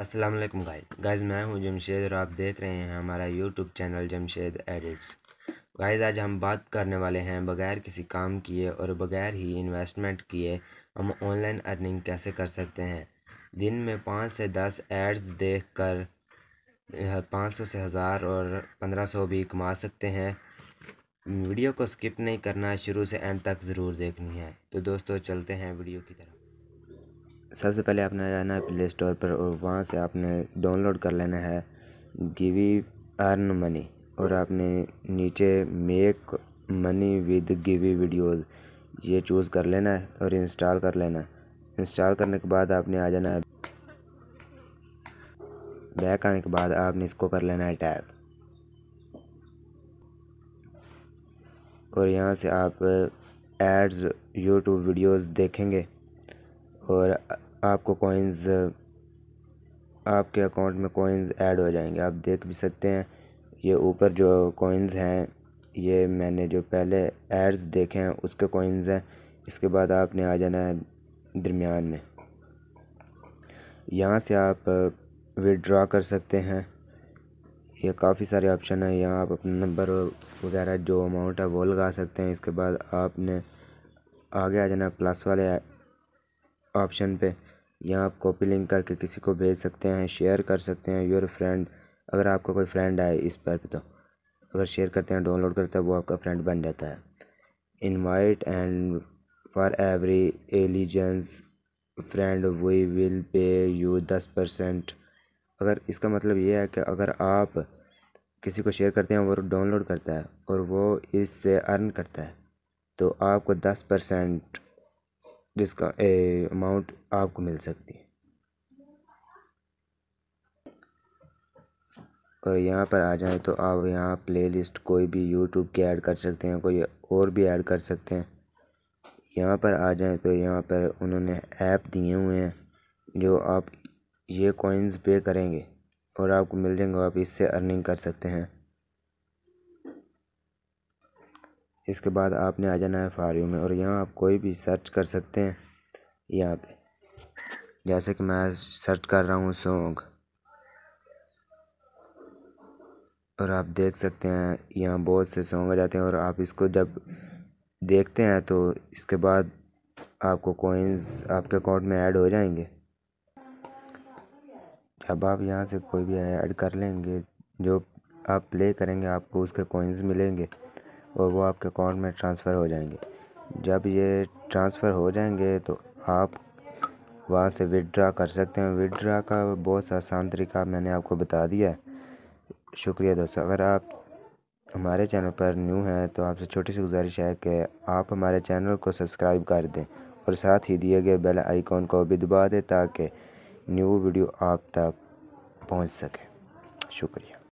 अस्सलाम वालेकुम guys guys मैं हूं जमशेद और आप देख रहे हैं हमारा YouTube channel Jamshed edits guys आज हम बात करने वाले हैं बगैर किसी काम किए और बगैर ही इन्वेस्टमेंट किए हम ऑनलाइन अर्निंग कैसे कर सकते हैं दिन में पाँच से दस एड्स देख कर पाँच सौ से हज़ार और पंद्रह सौ भी कमा सकते हैं वीडियो को स्किप नहीं करना शुरू से एंड तक ज़रूर देखनी है तो दोस्तों चलते हैं वीडियो की तरफ सबसे पहले आपने जाना है प्ले स्टोर पर और वहाँ से आपने डाउनलोड कर लेना है गिवी अर्न मनी और आपने नीचे मेक मनी विद गिवी वीडियोस ये चूज़ कर लेना है और इंस्टॉल कर लेना है इंस्टॉल करने के बाद आपने आ जाना है बैक आने के बाद आपने इसको कर लेना है टैप और यहाँ से आप एड्स यूट्यूब वीडियोस देखेंगे और आपको कॉइन्स आपके अकाउंट में कॉइन्स ऐड हो जाएंगे आप देख भी सकते हैं ये ऊपर जो कॉइन्स हैं ये मैंने जो पहले एड्स देखे हैं उसके कॉइन्स हैं इसके बाद आपने आ जाना है दरमियान में यहाँ से आप विड्रा कर सकते हैं ये काफ़ी सारे ऑप्शन हैं यहाँ आप अपना नंबर वगैरह जो अमाउंट है वो लगा सकते हैं इसके बाद आपने आगे आ जाना प्लस वाले ऑप्शन पे यहाँ आप कॉपी लिंक करके किसी को भेज सकते हैं शेयर कर सकते हैं योर फ्रेंड अगर आपका कोई फ्रेंड आए इस पर तो अगर शेयर करते हैं डाउनलोड करते हैं वो आपका फ्रेंड बन जाता है invite and for every eligible friend we will pay you दस परसेंट अगर इसका मतलब ये है कि अगर आप किसी को शेयर करते हैं वो डाउनलोड करता है और वो इससे अर्न करता है तो आपको दस परसेंट डिस्का अमाउंट आपको मिल सकती है और यहाँ पर आ जाए तो आप यहाँ प्लेलिस्ट कोई भी यूट्यूब की ऐड कर सकते हैं कोई और भी ऐड कर सकते हैं यहाँ पर आ जाए तो यहाँ पर उन्होंने ऐप दिए हुए हैं जो आप ये कॉइन्स पे करेंगे और आपको मिल जाएंगे आप इससे अर्निंग कर सकते हैं इसके बाद आपने आ जाना है फार यू में और यहाँ आप कोई भी सर्च कर सकते हैं यहाँ पे जैसे कि मैं सर्च कर रहा हूँ सॉन्ग और आप देख सकते हैं यहाँ बहुत से सॉन्ग आ जाते हैं और आप इसको जब देखते हैं तो इसके बाद आपको कोइंस आपके अकाउंट में ऐड हो जाएंगे जब आप यहाँ से कोई भी ऐड कर लेंगे जो आप प्ले करेंगे आपको उसके कोइंस मिलेंगे और वो आपके अकाउंट में ट्रांसफ़र हो जाएंगे जब ये ट्रांसफ़र हो जाएंगे तो आप वहाँ से विदड्रा कर सकते हैं विदड्रा का बहुत सा आसान तरीका मैंने आपको बता दिया है शुक्रिया दोस्तों अगर आप हमारे चैनल पर न्यू हैं तो आपसे छोटी सी गुजारिश है कि आप हमारे चैनल को सब्सक्राइब कर दें और साथ ही दिए गए बेल आइकॉन को भी दबा दें ताकि न्यू वीडियो आप तक पहुंच सके शुक्रिया